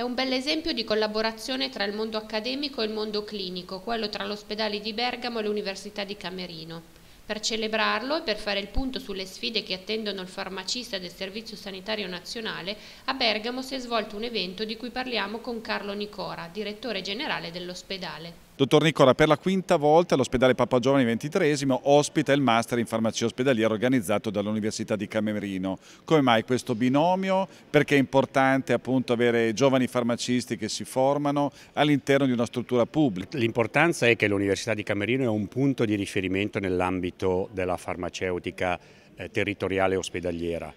È un bell'esempio di collaborazione tra il mondo accademico e il mondo clinico, quello tra l'ospedale di Bergamo e l'Università di Camerino. Per celebrarlo e per fare il punto sulle sfide che attendono il farmacista del Servizio Sanitario Nazionale, a Bergamo si è svolto un evento di cui parliamo con Carlo Nicora, direttore generale dell'ospedale. Dottor Nicola, per la quinta volta l'ospedale Papa Giovani XXIII ospita il Master in Farmacia Ospedaliera organizzato dall'Università di Camerino. Come mai questo binomio? Perché è importante appunto avere giovani farmacisti che si formano all'interno di una struttura pubblica? L'importanza è che l'Università di Camerino è un punto di riferimento nell'ambito della farmaceutica eh, territoriale ospedaliera.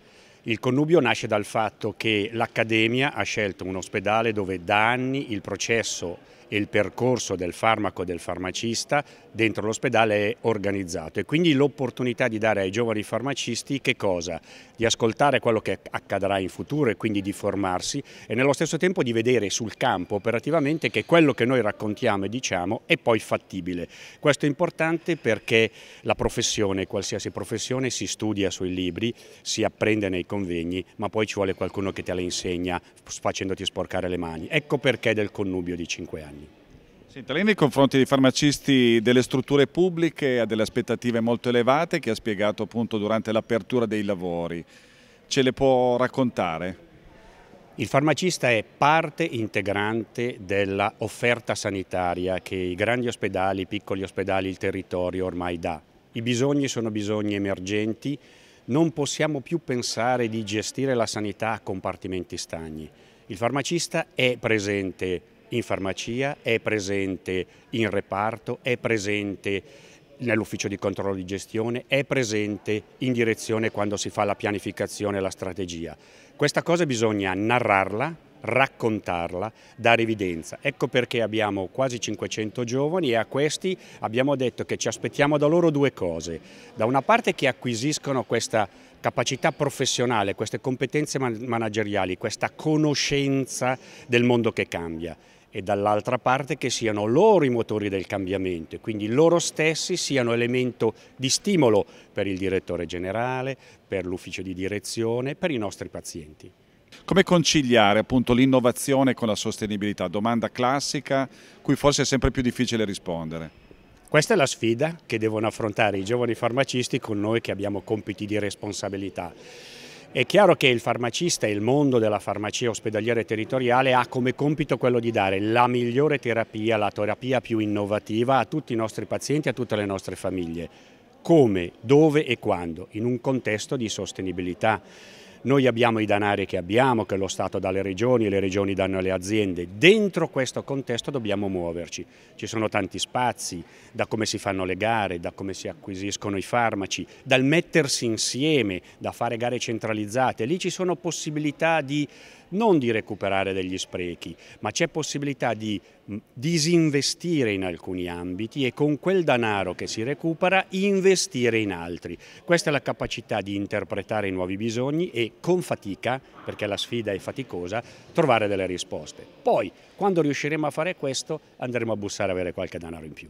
Il connubio nasce dal fatto che l'Accademia ha scelto un ospedale dove da anni il processo e il percorso del farmaco e del farmacista dentro l'ospedale è organizzato e quindi l'opportunità di dare ai giovani farmacisti che cosa? Di ascoltare quello che accadrà in futuro e quindi di formarsi e nello stesso tempo di vedere sul campo operativamente che quello che noi raccontiamo e diciamo è poi fattibile. Questo è importante perché la professione, qualsiasi professione, si studia sui libri, si apprende nei convegni, ma poi ci vuole qualcuno che te la insegna facendoti sporcare le mani. Ecco perché del connubio di 5 anni. Senta, lei nei confronti dei farmacisti delle strutture pubbliche ha delle aspettative molto elevate che ha spiegato appunto durante l'apertura dei lavori. Ce le può raccontare? Il farmacista è parte integrante dell'offerta sanitaria che i grandi ospedali, i piccoli ospedali, il territorio ormai dà. I bisogni sono bisogni emergenti, non possiamo più pensare di gestire la sanità a compartimenti stagni. Il farmacista è presente in farmacia, è presente in reparto, è presente nell'ufficio di controllo di gestione, è presente in direzione quando si fa la pianificazione e la strategia. Questa cosa bisogna narrarla, raccontarla, dare evidenza. Ecco perché abbiamo quasi 500 giovani e a questi abbiamo detto che ci aspettiamo da loro due cose. Da una parte che acquisiscono questa capacità professionale, queste competenze manageriali, questa conoscenza del mondo che cambia e dall'altra parte che siano loro i motori del cambiamento e quindi loro stessi siano elemento di stimolo per il direttore generale, per l'ufficio di direzione, per i nostri pazienti. Come conciliare appunto l'innovazione con la sostenibilità? Domanda classica cui forse è sempre più difficile rispondere. Questa è la sfida che devono affrontare i giovani farmacisti con noi che abbiamo compiti di responsabilità. È chiaro che il farmacista e il mondo della farmacia ospedaliera e territoriale ha come compito quello di dare la migliore terapia, la terapia più innovativa a tutti i nostri pazienti e a tutte le nostre famiglie. Come, dove e quando? In un contesto di sostenibilità. Noi abbiamo i danari che abbiamo, che lo Stato dà alle regioni, e le regioni danno alle aziende. Dentro questo contesto dobbiamo muoverci. Ci sono tanti spazi, da come si fanno le gare, da come si acquisiscono i farmaci, dal mettersi insieme, da fare gare centralizzate. Lì ci sono possibilità di non di recuperare degli sprechi, ma c'è possibilità di mm, disinvestire in alcuni ambiti e con quel danaro che si recupera investire in altri. Questa è la capacità di interpretare i nuovi bisogni e con fatica, perché la sfida è faticosa, trovare delle risposte. Poi, quando riusciremo a fare questo, andremo a bussare a avere qualche denaro in più.